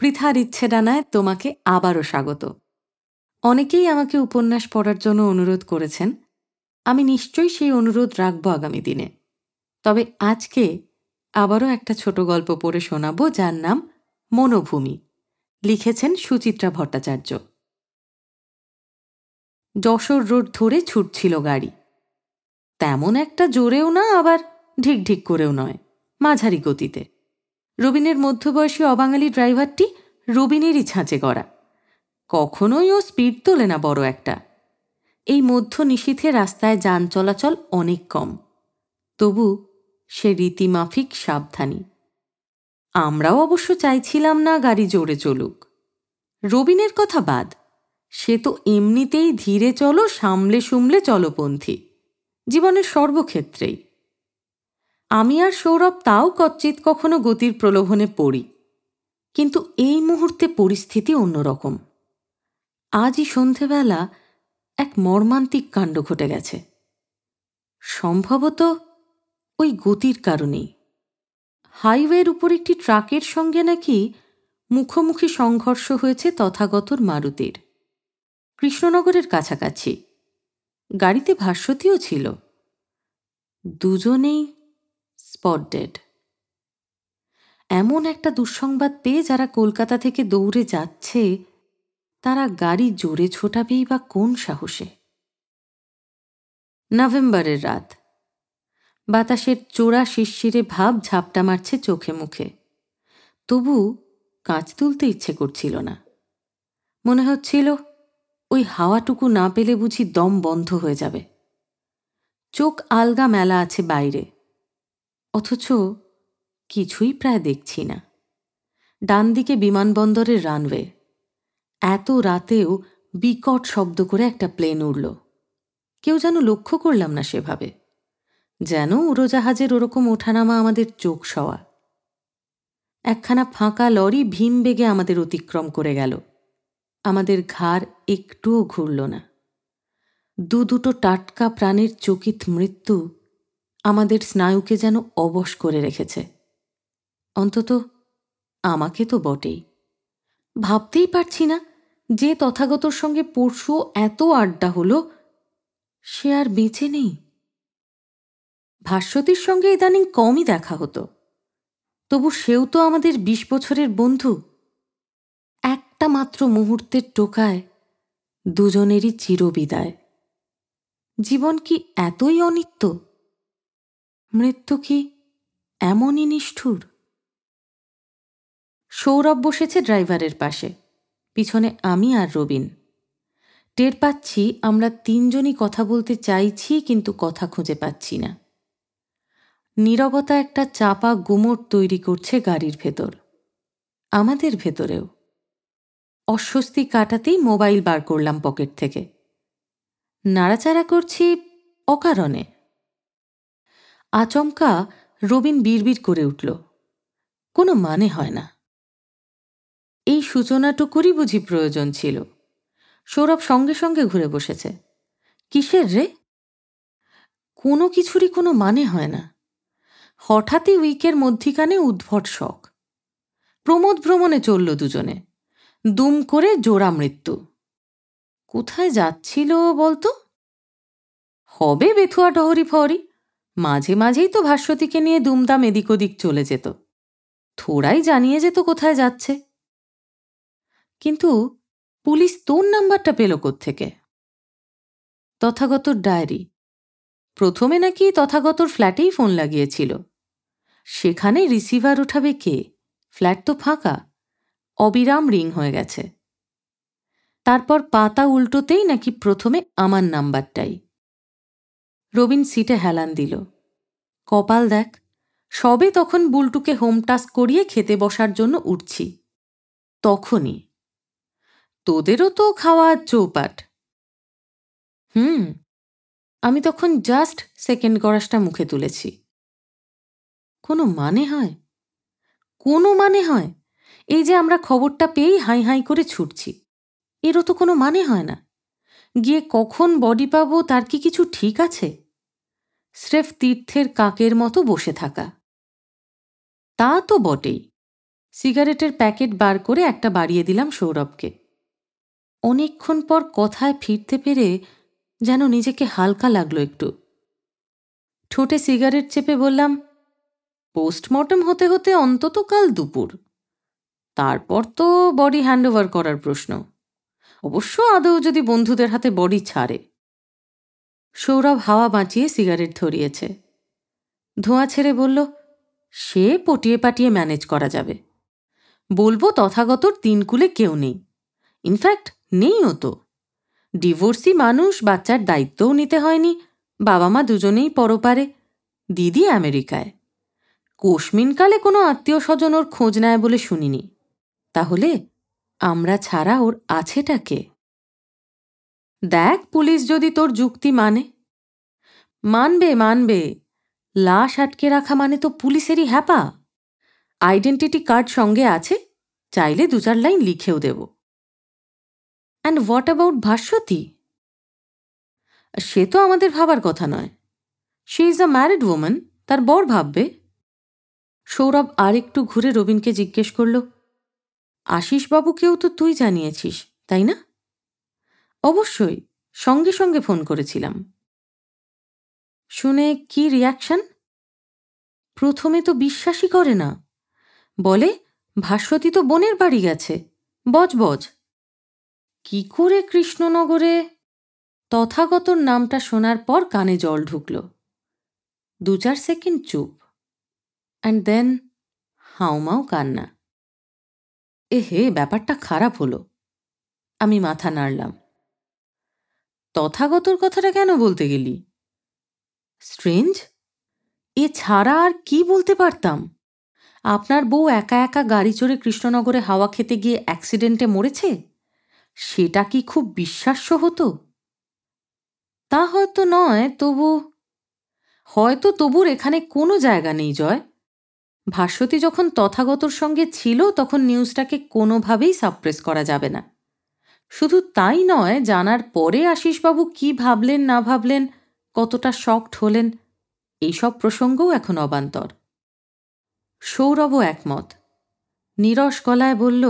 পৃথার ইচ্ছে ডানায় তোমাকে আবারও স্বাগত অনেকেই আমাকে উপন্যাস পড়ার জন্য অনুরোধ করেছেন আমি নিশ্চয়ই সেই অনুরোধ রাখব আগামী দিনে তবে আজকে আবারও একটা ছোট গল্প পড়ে শোনাব যার নাম মনোভূমি লিখেছেন সুচিত্রা ভট্টাচার্য যশোর রোড ধরে ছুটছিল গাড়ি তেমন একটা জোরেও না আবার ঢিক ঢিক করেও নয় মাঝারি গতিতে রবিনের মধ্যবয়সী অবাঙালি ড্রাইভারটি রবিনেরই ছাঁচে করা কখনোই ও স্পিড তোলে না বড় একটা এই মধ্য নিশীথে রাস্তায় যান চলাচল অনেক কম তবু সে রীতিমাফিক সাবধানী আমরাও অবশ্য চাইছিলাম না গাড়ি জোরে চলুক রবিনের কথা বাদ সে তো এমনিতেই ধীরে চলো সামলে সুমলে চলপন্থী জীবনের সর্বক্ষেত্রেই আমি আর সৌরভ তাও কচ্চিত কখনো গতির প্রলোভনে পড়ি কিন্তু এই মুহূর্তে পরিস্থিতি অন্যরকম আজই সন্ধেবেলা এক মর্মান্তিক কাণ্ড ঘটে গেছে সম্ভবত ওই গতির কারণেই হাইওয়ের উপর একটি ট্রাকের সঙ্গে নাকি মুখোমুখি সংঘর্ষ হয়েছে তথাগতর মারুতির কৃষ্ণনগরের কাছাকাছি গাড়িতে ভাস্বতীও ছিল দুজনেই স্পট ডেড এমন একটা দুঃসংবাদ পেয়ে যারা কলকাতা থেকে দৌড়ে যাচ্ছে তারা গাড়ি জোরে ছোটাবেই বা কোন সাহসে নভেম্বরের রাত বাতাসের চোরা শিরশিরে ভাব ঝাপটা মারছে চোখে মুখে তবু কাঁচ তুলতে ইচ্ছে করছিল না মনে হচ্ছিল ওই হাওয়াটুকু না পেলে বুঝি দম বন্ধ হয়ে যাবে চোখ আলগা মেলা আছে বাইরে অথচ কিছুই প্রায় দেখছি না ডান দিকে বিমানবন্দরের রানওয়ে এত রাতেও বিকট শব্দ করে একটা প্লেন উড়ল কেউ যেন লক্ষ্য করলাম না সেভাবে যেন উড়োজাহাজের ওরকম ওঠানামা আমাদের চোখ সওয়া একখানা ফাঁকা লরি ভীম বেগে আমাদের অতিক্রম করে গেল আমাদের ঘাড় একটুও ঘুরল না দু দুটো টাটকা প্রাণের চকিত মৃত্যু আমাদের স্নায়ুকে যেন অবশ করে রেখেছে অন্তত আমাকে তো বটেই ভাবতেই পারছি না যে তথাগতর সঙ্গে পরশু এত আড্ডা হলো সে আর বেঁচে নেই ভাস্বতীর সঙ্গে ইদানিং কমই দেখা হতো তবু সেও তো আমাদের বিশ বছরের বন্ধু একটা মাত্র মুহূর্তের টোকায় দুজনেরই চিরবিদায় জীবন কি এতই অনিত্য মৃত্যু কি এমনই নিষ্ঠুর সৌরভ বসেছে ড্রাইভারের পাশে পিছনে আমি আর রবিন টের পাচ্ছি আমরা তিনজনই কথা বলতে চাইছি কিন্তু কথা খুঁজে পাচ্ছি না নীরবতা একটা চাপা গুমর তৈরি করছে গাড়ির ভেতর আমাদের ভেতরেও অস্বস্তি কাটাতেই মোবাইল বার করলাম পকেট থেকে নাড়াচাড়া করছি অকারণে আচমকা রবিন বিড়বিড় করে উঠল কোনো মানে হয় না এই সূচনাটুকুরই বুঝি প্রয়োজন ছিল সৌরভ সঙ্গে সঙ্গে ঘুরে বসেছে কিসের রে কোনো কিছুরই কোনো মানে হয় না হঠাৎই উইকের মধ্যিখানে উদ্ভট শখ প্রমোদ ভ্রমণে চলল দুজনে দুম করে জোড়া মৃত্যু কোথায় যাচ্ছিল বলতো হবে বেথুয়া টহরি ফহরি মাঝে মাঝেই তো ভাস্বতীকে নিয়ে দুমদাম এদিক ওদিক চলে যেত থোড়াই জানিয়ে যেত কোথায় যাচ্ছে কিন্তু পুলিশ তোর নাম্বারটা পেল থেকে। তথাগতর ডায়েরি প্রথমে নাকি তথাগতর ফ্ল্যাটেই ফোন লাগিয়েছিল সেখানে রিসিভার ওঠাবে কে ফ্ল্যাট তো ফাঁকা অবিরাম রিং হয়ে গেছে তারপর পাতা উল্টোতেই নাকি প্রথমে আমার নাম্বারটাই রবিন সিটে হেলান দিল কপাল দেখ সবে তখন বুলটুকে হোম টাস্ক করিয়ে খেতে বসার জন্য উঠছি তখনই তোদেরও তো খাওয়া চৌপাট হুম আমি তখন জাস্ট সেকেন্ড গড়াসটা মুখে তুলেছি কোনো মানে হয় কোনো মানে হয় এই যে আমরা খবরটা পেয়েই হাই হাই করে ছুটছি এরও তো কোনো মানে হয় না গিয়ে কখন বডি পাবো তার কি কিছু ঠিক আছে স্রেফ তীর্থের কাকের মতো বসে থাকা তা তো বটেই সিগারেটের প্যাকেট বার করে একটা বাড়িয়ে দিলাম সৌরভকে অনেকক্ষণ পর কথায় ফিরতে পেরে যেন নিজেকে হালকা লাগলো একটু ঠোঁটে সিগারেট চেপে বললাম পোস্টমর্টম হতে হতে অন্তত কাল দুপুর তারপর তো বডি হ্যান্ডওভার করার প্রশ্ন অবশ্য আদৌ যদি বন্ধুদের হাতে বডি ছাড়ে সৌরভ হাওয়া বাঁচিয়ে সিগারেট ধরিয়েছে ধোঁয়া ছেড়ে বলল সে পটিয়ে পাটিয়ে ম্যানেজ করা যাবে বলবো তথাগতর তিনকুলে কেউ নেই ইনফ্যাক্ট ও তো ডিভোর্সি মানুষ বাচ্চার দায়িত্বও নিতে হয়নি বাবা মা দুজনেই পরপারে দিদি আমেরিকায় কোষমিনকালে কোনো আত্মীয় স্বজন ওর খোঁজ নেয় বলে শুনিনি তাহলে আমরা ছাড়া ওর আছেটাকে কে দেখ পুলিশ যদি তোর যুক্তি মানে মানবে মানবে লাশ আটকে রাখা মানে তো পুলিশেরই হ্যাপা আইডেন্টিটি কার্ড সঙ্গে আছে চাইলে দু চার লাইন লিখেও দেব অ্যান্ড হোয়াট অ্যাবাউট ভাস্বতী সে তো আমাদের ভাবার কথা নয় she is a married woman তার বর ভাববে সৌরভ আরেকটু ঘুরে রবিনকে জিজ্ঞেস করল আশিসবাবুকেও তো তুই জানিয়েছিস তাই না অবশ্যই সঙ্গে সঙ্গে ফোন করেছিলাম শুনে কি রিয়াকশন প্রথমে তো বিশ্বাসই করে না বলে ভাস্বতী তো বোনের বাড়ি গেছে বজ বজ কি করে কৃষ্ণনগরে তথাগতর নামটা শোনার পর কানে জল ঢুকল দু চার সেকেন্ড চুপ অ্যান্ড দেন হাউমাও কান্না এ হে ব্যাপারটা খারাপ হলো আমি মাথা নাড়লাম তথাগতর কথাটা কেন বলতে গেলি স্ট্রেঞ্জ এ ছাড়া আর কি বলতে পারতাম আপনার বউ একা একা গাড়ি চড়ে কৃষ্ণনগরে হাওয়া খেতে গিয়ে অ্যাক্সিডেন্টে মরেছে সেটা কি খুব বিশ্বাস্য হতো তা হয়তো নয় তবু হয়তো তবুর এখানে কোনো জায়গা নেই জয় ভাস্বতী যখন তথাগতর সঙ্গে ছিল তখন নিউজটাকে কোনোভাবেই সাপ্রেস করা যাবে না শুধু তাই নয় জানার পরে আশিসবাবু কি ভাবলেন না ভাবলেন কতটা শক্ট হলেন এইসব প্রসঙ্গও এখন অবান্তর সৌরভও একমত নিরস গলায় বলল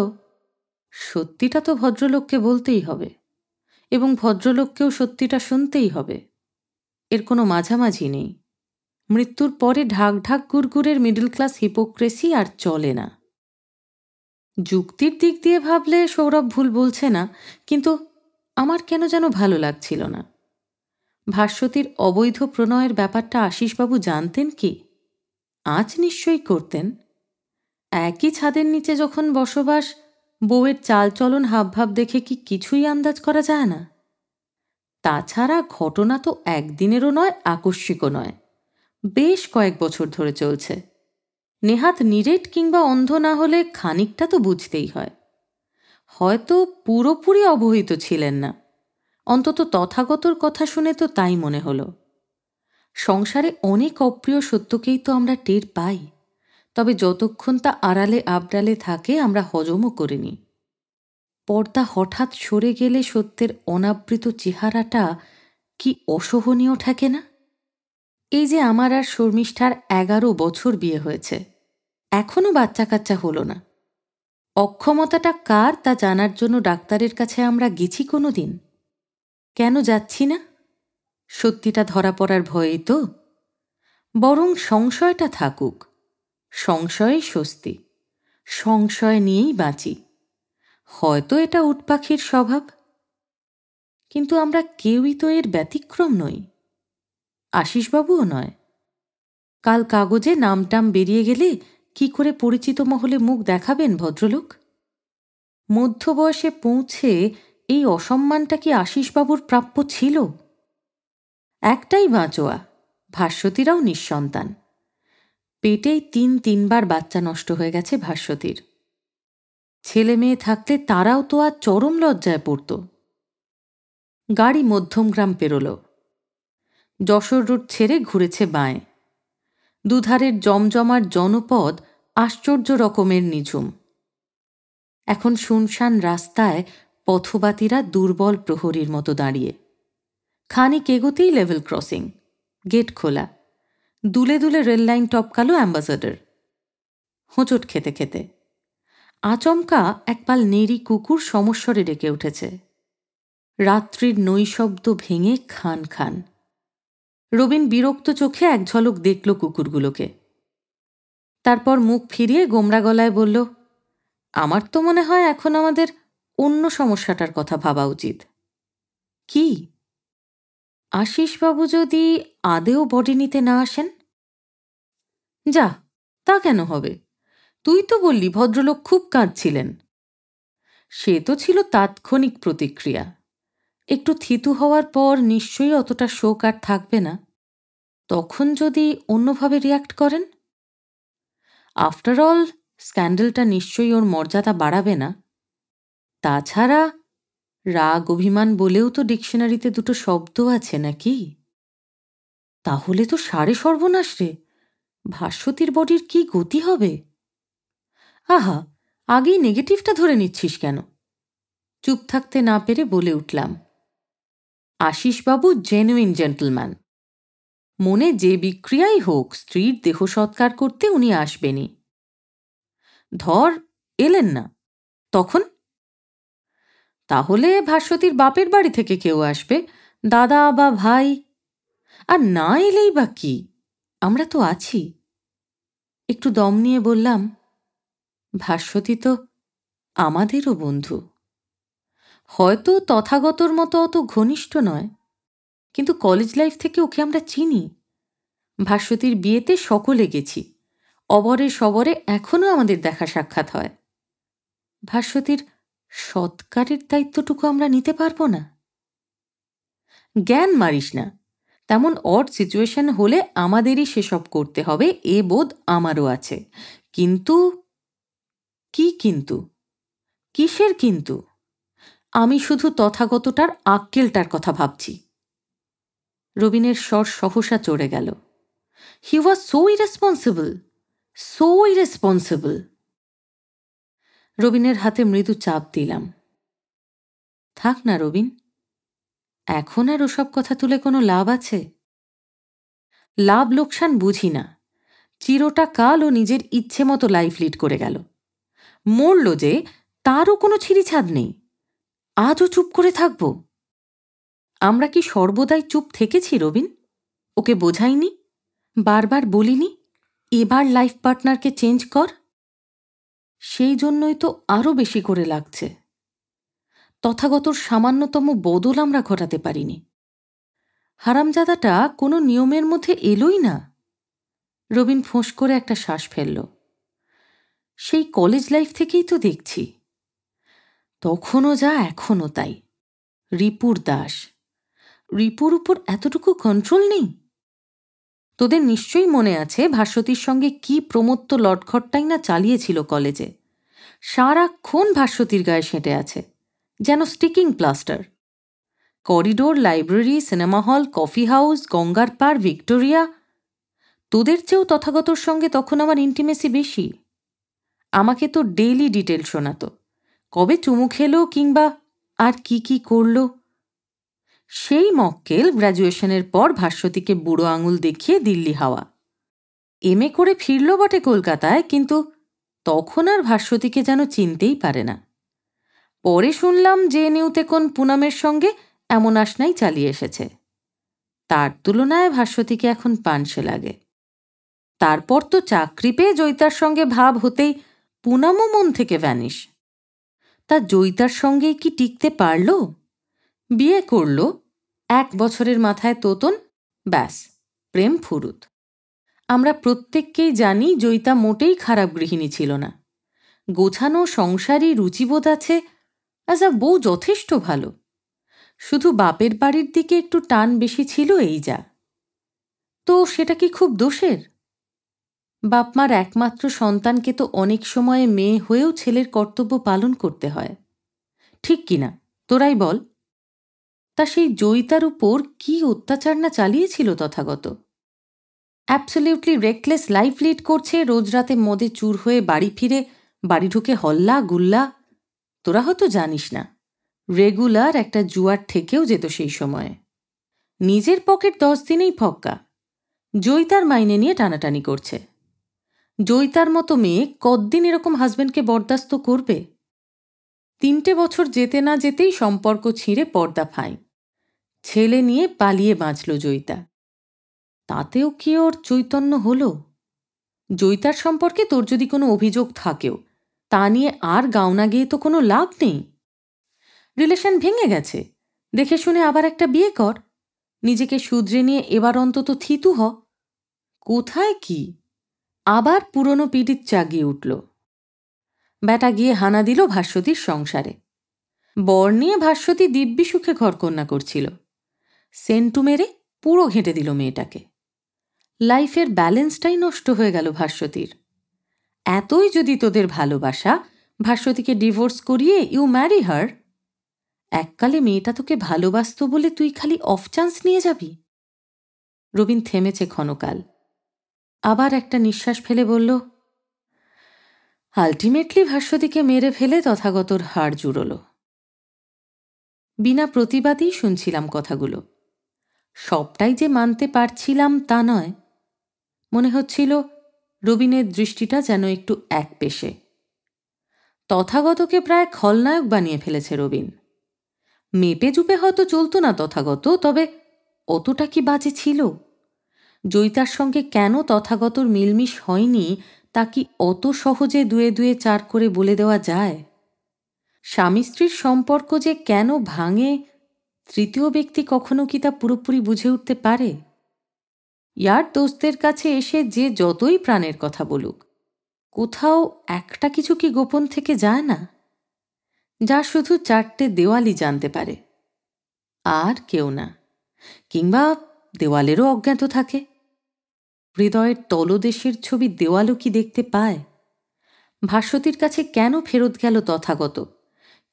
সত্যিটা তো ভদ্রলোককে বলতেই হবে এবং ভদ্রলোককেও সত্যিটা শুনতেই হবে এর কোনো মাঝামাঝি নেই মৃত্যুর পরে ঢাক ঢাক গুড়গুড়ের মিডল ক্লাস হিপোক্রেসি আর চলে না যুক্তির দিক দিয়ে ভাবলে সৌরভ ভুল বলছে না কিন্তু আমার কেন যেন ভালো লাগছিল না ভাস্বতীর অবৈধ প্রণয়ের ব্যাপারটা আশিসবাবু জানতেন কি আজ নিশ্চয়ই করতেন একই ছাদের নিচে যখন বসবাস বউয়ের চালচলন হাবভাব দেখে কি কিছুই আন্দাজ করা যায় না তাছাড়া ঘটনা তো একদিনেরও নয় আকস্মিকও নয় বেশ কয়েক বছর ধরে চলছে নেহাত নিরেট কিংবা অন্ধ না হলে খানিকটা তো বুঝতেই হয় হয়তো পুরোপুরি অবহিত ছিলেন না অন্তত তথাগতর কথা শুনে তো তাই মনে হলো সংসারে অনেক অপ্রিয় সত্যকেই তো আমরা টের পাই তবে যতক্ষণ তা আড়ালে আবডালে থাকে আমরা হজমও করে নিই পর্দা হঠাৎ সরে গেলে সত্যের অনাবৃত চেহারাটা কি অসহনীয় থাকে না এই যে আমার আর শর্মিষ্ঠার এগারো বছর বিয়ে হয়েছে এখনও বাচ্চা কাচ্চা হলো না অক্ষমতাটা কার তা জানার জন্য ডাক্তারের কাছে আমরা গেছি কোনো দিন কেন যাচ্ছি না সত্যিটা ধরা পড়ার ভয়েই তো বরং সংশয়টা থাকুক সংশয়ে স্বস্তি সংশয় নিয়েই বাঁচি হয়তো এটা উটপাখির স্বভাব কিন্তু আমরা কেউই তো এর ব্যতিক্রম নই আশিসবাবুও নয় কাল কাগজে নামটাম বেরিয়ে গেলে কি করে পরিচিত মহলে মুখ দেখাবেন ভদ্রলোক মধ্যবয়সে পৌঁছে এই অসম্মানটা কি আশিসবাবুর প্রাপ্য ছিল একটাই বাঁচোয়া ভাস্বতীরাও নিঃসন্তান পেটেই তিন তিনবার বাচ্চা নষ্ট হয়ে গেছে ভাস্বতীর ছেলে মেয়ে থাকলে তারাও তো আর চরম লজ্জায় পড়ত গাড়ি মধ্যমগ্রাম পেরোলো যশোর রুট ছেড়ে ঘুরেছে বাঁয়ে দুধারের জমজমার জনপদ আশ্চর্য রকমের নিঝুম এখন শুনশান রাস্তায় পথবাতিরা দুর্বল প্রহরীর মতো দাঁড়িয়ে খানিক এগোতেই লেভেল ক্রসিং গেট খোলা দুলে দুলে রেললাইন টপকালো অ্যাম্বাসাডার হোঁচট খেতে খেতে আচমকা একপাল নেড়ি কুকুর সমস্বরে ডেকে উঠেছে রাত্রির নৈশব্দ ভেঙে খান খান রবিন বিরক্ত চোখে এক ঝলক দেখল কুকুরগুলোকে তারপর মুখ ফিরিয়ে গোমরা গলায় বলল আমার তো মনে হয় এখন আমাদের অন্য সমস্যাটার কথা ভাবা উচিত কি আশিসবাবু যদি আদেও বডি নিতে না আসেন যা তা কেন হবে তুই তো বললি ভদ্রলোক খুব কাঁদছিলেন সে তো ছিল তাৎক্ষণিক প্রতিক্রিয়া একটু থিতু হওয়ার পর নিশ্চয়ই অতটা শোক আর থাকবে না তখন যদি অন্যভাবে রিয়াক্ট করেন আফটারঅল স্ক্যান্ডেলটা নিশ্চয়ই ওর মর্যাদা বাড়াবে না তাছাড়া রাগ অভিমান বলেও তো ডিকশনারিতে দুটো শব্দ আছে নাকি তাহলে তো সাড়ে সর্বনাশ রে ভাস্বতীর বডির কি গতি হবে আহা আগেই নেগেটিভটা ধরে নিচ্ছিস কেন চুপ থাকতে না পেরে বলে উঠলাম আশিসবাবু জেনুইন জেন্টলম্যান মনে যে বিক্রিয়াই হোক স্ত্রীর দেহ সৎকার করতে উনি আসবেনই ধর এলেন না তখন তাহলে ভাস্বতীর বাপের বাড়ি থেকে কেউ আসবে দাদা বা ভাই আর না এলেই বা কি আমরা তো আছি একটু দম নিয়ে বললাম ভাস্বতী তো আমাদেরও বন্ধু হয়তো তথাগতর মতো অত ঘনিষ্ঠ নয় কিন্তু কলেজ লাইফ থেকে ওকে আমরা চিনি ভাস্বতীর বিয়েতে সকলে গেছি অবরে সবরে এখনও আমাদের দেখা সাক্ষাৎ হয় ভাস্বতীর সৎকারের দায়িত্বটুকু আমরা নিতে পারবো না জ্ঞান মারিস না তেমন অড সিচুয়েশন হলে আমাদেরই সেসব করতে হবে এ বোধ আমারও আছে কিন্তু কি কিন্তু কিসের কিন্তু আমি শুধু তথাগতটার আক্কেলটার কথা ভাবছি রবিনের স্বর সহসা চড়ে গেল he was so irresponsible so irresponsible রবিনের হাতে মৃদু চাপ দিলাম থাক না রবিন এখন আর ওসব কথা তুলে কোনো লাভ আছে লাভ লোকসান বুঝি না চিরটা কাল ও নিজের ইচ্ছে মতো লাইফ লিড করে গেল মরল যে তারও কোনো ছিঁড়িছাদ নেই আজও চুপ করে থাকব আমরা কি সর্বদাই চুপ থেকেছি রবিন ওকে বোঝাইনি বারবার বলিনি এবার লাইফ পার্টনারকে চেঞ্জ কর সেই জন্যই তো আরও বেশি করে লাগছে তথাগতর সামান্যতম বদল আমরা ঘটাতে পারিনি হারামজাদাটা কোনো নিয়মের মধ্যে এলোই না রবিন ফোঁস করে একটা শ্বাস ফেলল সেই কলেজ লাইফ থেকেই তো দেখছি তখনও যা এখনও তাই রিপুর দাস রিপুর উপর এতটুকু কন্ট্রোল নেই তোদের নিশ্চয়ই মনে আছে ভাস্বতীর সঙ্গে কি প্রমত্ত লটঘটটাই না চালিয়েছিল কলেজে সারাক্ষণ ভাস্বতীর গায়ে সেঁটে আছে যেন sticking plaster corridor library cinema hall coffee house গঙ্গার পার ভিক্টোরিয়া তোদের চেয়েও তথাগতর সঙ্গে তখন আমার ইন্টিমেসি বেশি আমাকে তো ডেইলি ডিটেল শোনাতো কবে চুমু খেলো কিংবা আর কি কি করল সেই মক্কেল গ্র্যাজুয়েশনের পর ভাস্বতীকে বুড়ো আঙুল দেখিয়ে দিল্লি হাওয়া এম এ করে ফিরল বটে কলকাতায় কিন্তু তখন আর ভাস্বতীকে যেন চিনতেই পারে না পরে শুনলাম যে নিউতে কোন পুনামের সঙ্গে এমন আসনাই চালিয়ে এসেছে তার তুলনায় ভাস্বতীকে এখন পানসে লাগে তারপর তো চাকরি পেয়ে জয়িতার সঙ্গে ভাব হতেই পুনামও মন থেকে ভ্যানিশ তা জয়িতার সঙ্গে কি টিকতে পারল বিয়ে করল এক বছরের মাথায় তোতন ব্যাস প্রেম ফুরুত আমরা প্রত্যেককেই জানি জয়িতা মোটেই খারাপ গৃহিণী ছিল না গোছানো সংসারী রুচিবোধ আছে অ্যাজ আ বউ যথেষ্ট ভালো শুধু বাপের বাড়ির দিকে একটু টান বেশি ছিল এই যা তো সেটা কি খুব দোষের বাপমার একমাত্র সন্তানকে তো অনেক সময়ে মেয়ে হয়েও ছেলের কর্তব্য পালন করতে হয় ঠিক কিনা তোরাই বল তা সেই জয়িতার উপর কি অত্যাচার না চালিয়েছিল Tathagata absolutely reckless life lead করছে রোজ রাতে মদে চুর হয়ে বাড়ি ফিরে বাড়ি ঢুকে হল্লা গুল্লা তোরা হয়তো জানিস না রেগুলার একটা জুয়ার থেকেও যেত সেই সময়ে নিজের পকেট দশ দিনেই ফক্কা জয়িতার মাইনে নিয়ে টানাটানি করছে জয়িতার মতো মেয়ে কদ্দিন এরকম হাজব্যান্ডকে বরদাস্ত করবে তিনটে বছর যেতে না যেতেই সম্পর্ক ছিঁড়ে পর্দা ফাই ছেলে নিয়ে পালিয়ে বাঁচল জয়িতা তাতেও কি ওর চৈতন্য হল জয়িতার সম্পর্কে তোর যদি কোনো অভিযোগ থাকেও তা নিয়ে আর গাওনা গিয়ে তো কোনো লাভ নেই রিলেশন ভেঙে গেছে দেখে শুনে আবার একটা বিয়ে কর নিজেকে শুধরে নিয়ে এবার অন্তত থিতু হ কোথায় কি আবার পুরনো পিডিত চাগিয়ে উঠল ব্যাটা গিয়ে হানা দিল ভাস্বতীর সংসারে বর নিয়ে ভাস্বতী দিব্যি সুখে ঘরকন্যা করছিল সেন্টু মেরে পুরো ঘেঁটে দিল মেয়েটাকে লাইফের ব্যালেন্সটাই নষ্ট হয়ে গেল ভাস্বতীর এতই যদি তোদের ভালোবাসা ভাস্বতীকে ডিভোর্স করিয়ে ইউ ম্যারি হার এককালে মেয়েটা তোকে ভালোবাসত বলে তুই খালি অফ চান্স নিয়ে যাবি রবিন থেমেছে ক্ষণকাল আবার একটা নিঃশ্বাস ফেলে বলল আলটিমেটলি ভাস্বতীকে মেরে ফেলে তথাগতর হার জুড়ল বিনা প্রতিবাদেই শুনছিলাম কথাগুলো সবটাই যে মানতে পারছিলাম তা নয় মনে হচ্ছিল রবিনের দৃষ্টিটা যেন একটু এক পেশে তথাগতকে প্রায় খলনায়ক বানিয়ে ফেলেছে রবিন মেপে জুপে হয়তো চলতো না তথাগত তবে অতটা কি বাজে ছিল জয়িতার সঙ্গে কেন তথাগতর মিলমিশ হয়নি তা কি অত সহজে দুয়ে দুয়ে চার করে বলে দেওয়া যায় স্বামী স্ত্রীর সম্পর্ক যে কেন ভাঙে তৃতীয় ব্যক্তি কখনো কি তা পুরোপুরি বুঝে উঠতে পারে ইয়ার দোস্তের কাছে এসে যে যতই প্রাণের কথা বলুক কোথাও একটা কিছু কি গোপন থেকে যায় না যা শুধু চারটে দেওয়ালি জানতে পারে আর কেউ না কিংবা দেওয়ালেরও অজ্ঞাত থাকে হৃদয়ের তলদেশের ছবি দেওয়ালও কি দেখতে পায় ভাস্বতীর কাছে কেন ফেরত গেল তথাগত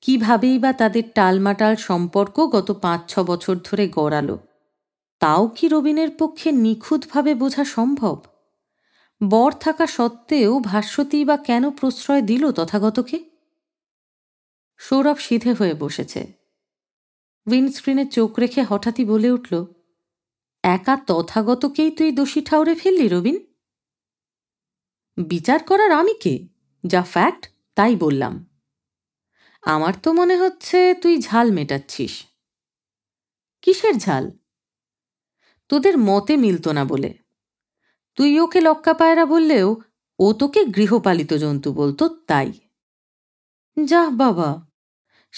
কীভাবেই বা তাদের টালমাটাল সম্পর্ক গত পাঁচ ছ বছর ধরে গড়াল তাও কি রবিনের পক্ষে নিখুঁতভাবে বোঝা সম্ভব বর থাকা সত্ত্বেও ভাস্বতী বা কেন প্রশ্রয় দিল তথাগতকে সৌরভ সিধে হয়ে বসেছে উইন্ডস্ক্রিনে চোখ রেখে হঠাৎই বলে উঠল একা তথাগতকেই তুই দোষী ঠাউরে ফেললি রবিন বিচার করার আমি কে যা ফ্যাক্ট তাই বললাম আমার তো মনে হচ্ছে তুই ঝাল মেটাচ্ছিস কিসের ঝাল তোদের মতে মিলত না বলে তুই ওকে লক্কা পায়রা বললেও ও তোকে গৃহপালিত জন্তু বলতো তাই যাহ বাবা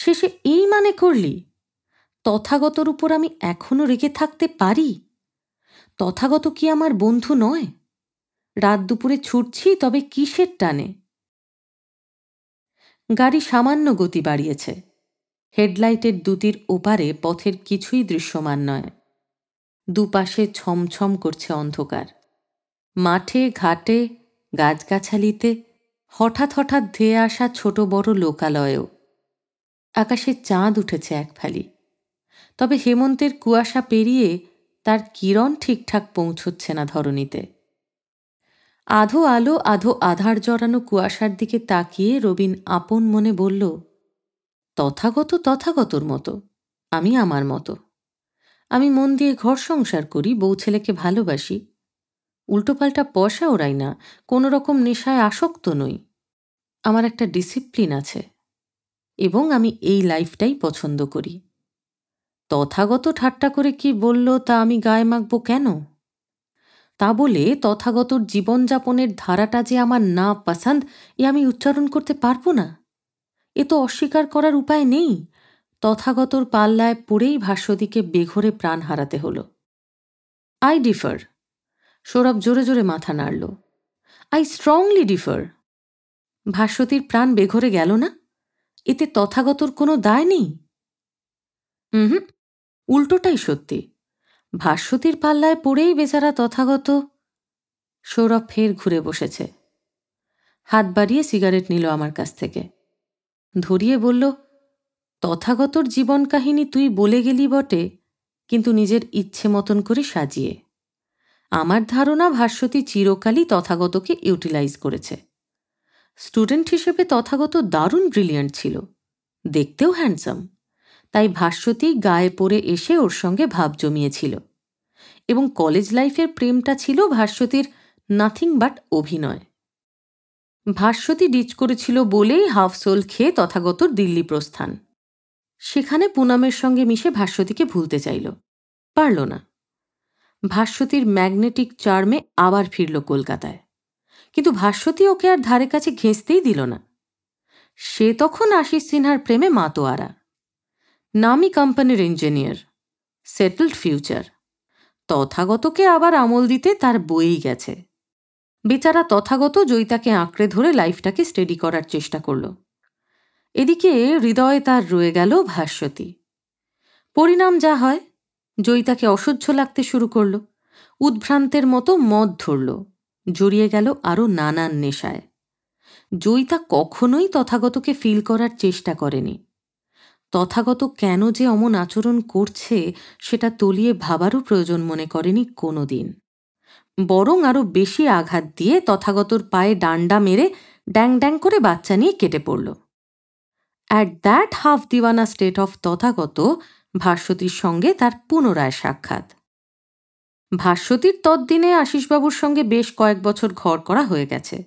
শেষে এই মানে করলি তথাগতর উপর আমি এখনও রেগে থাকতে পারি তথাগত কি আমার বন্ধু নয় রাত দুপুরে ছুটছি তবে কিসের টানে গাড়ি সামান্য গতি বাড়িয়েছে হেডলাইটের দুতির ওপারে পথের কিছুই দৃশ্যমান নয় দুপাশে ছমছম করছে অন্ধকার মাঠে ঘাটে গাছগাছালিতে হঠাৎ হঠাৎ ধেয়ে আসা ছোট বড় লোকালয়েও আকাশে চাঁদ উঠেছে এক ফালি তবে হেমন্তের কুয়াশা পেরিয়ে তার কিরণ ঠিকঠাক পৌঁছচ্ছে না ধরণীতে আধো আলো আধো আধার জড়ানো কুয়াশার দিকে তাকিয়ে রবিন আপন মনে বলল তথাগত তথাগতর মতো আমি আমার মতো আমি মন দিয়ে ঘর সংসার করি বউ ছেলেকে ভালোবাসি উল্টোপাল্টা পয়সা ওড়াই না কোনো রকম নেশায় আসক্ত নই আমার একটা ডিসিপ্লিন আছে এবং আমি এই লাইফটাই পছন্দ করি তথাগত ঠাট্টা করে কি বলল তা আমি গায়ে মাখব কেন তা বলে তথাগত জীবনযাপনের ধারাটা যে আমার না পছন্দ এ আমি উচ্চারণ করতে পারবো না এ তো অস্বীকার করার উপায় নেই তথাগতর পাল্লায় পড়েই ভাষ্যদিকে বেঘরে প্রাণ হারাতে হলো আই ডিফার সৌরভ জোরে জোরে মাথা নাড়ল আই স্ট্রংলি ডিফার ভাস্বতীর প্রাণ বেঘরে গেল না এতে তথাগতর কোনো দায় নেই হুম উল্টোটাই সত্যি ভাস্বতীর পাল্লায় পড়েই বেচারা তথাগত সৌরভ ফের ঘুরে বসেছে হাত বাড়িয়ে সিগারেট নিল আমার কাছ থেকে ধরিয়ে বলল তথাগতর জীবন কাহিনী তুই বলে গেলি বটে কিন্তু নিজের ইচ্ছে মতন করে সাজিয়ে আমার ধারণা ভাস্বতী চিরকালই তথাগতকে ইউটিলাইজ করেছে স্টুডেন্ট হিসেবে তথাগত দারুণ ব্রিলিয়ান্ট ছিল দেখতেও হ্যান্ডসাম তাই ভাস্বতী গায়ে পড়ে এসে ওর সঙ্গে ভাব জমিয়েছিল এবং কলেজ লাইফের প্রেমটা ছিল ভাস্বতীর নাথিং বাট অভিনয় ভাস্বতী ডিচ করেছিল বলেই হাফ সোল খেয়ে তথাগত দিল্লি প্রস্থান সেখানে পুনামের সঙ্গে মিশে ভাস্বতীকে ভুলতে চাইল পারল না ভাস্বতীর ম্যাগনেটিক চার্মে আবার ফিরল কলকাতায় কিন্তু ভাস্বতী ওকে আর ধারে কাছে ঘেঁচতেই দিল না সে তখন আশিস সিনহার প্রেমে মাতোয়ারা নামি কোম্পানির ইঞ্জিনিয়ার সেটেলড ফিউচার তথাগতকে আবার আমল দিতে তার বইই গেছে বেচারা তথাগত জয়িতাকে আঁকড়ে ধরে লাইফটাকে স্টেডি করার চেষ্টা করল এদিকে হৃদয়ে তার রয়ে গেল ভাস্বতী পরিণাম যা হয় জয়িতাকে অসহ্য লাগতে শুরু করল উদ্ভ্রান্তের মতো মদ ধরল জড়িয়ে গেল আরও নানান নেশায় জয়িতা কখনোই তথাগতকে ফিল করার চেষ্টা করেনি তথাগত কেন যে অমন আচরণ করছে সেটা তলিয়ে ভাবারও প্রয়োজন মনে করেনি কোনো দিন বরং আরও বেশি আঘাত দিয়ে তথাগতর পায়ে ডান্ডা মেরে ড্যাং ড্যাং করে বাচ্চা নিয়ে কেটে পড়ল অ্যাট দ্যাট হাফ দিওয়ানা স্টেট অফ তথাগত ভাস্বতীর সঙ্গে তার পুনরায় সাক্ষাৎ ভাস্বতীর তদ্দিনে আশিসবাবুর সঙ্গে বেশ কয়েক বছর ঘর করা হয়ে গেছে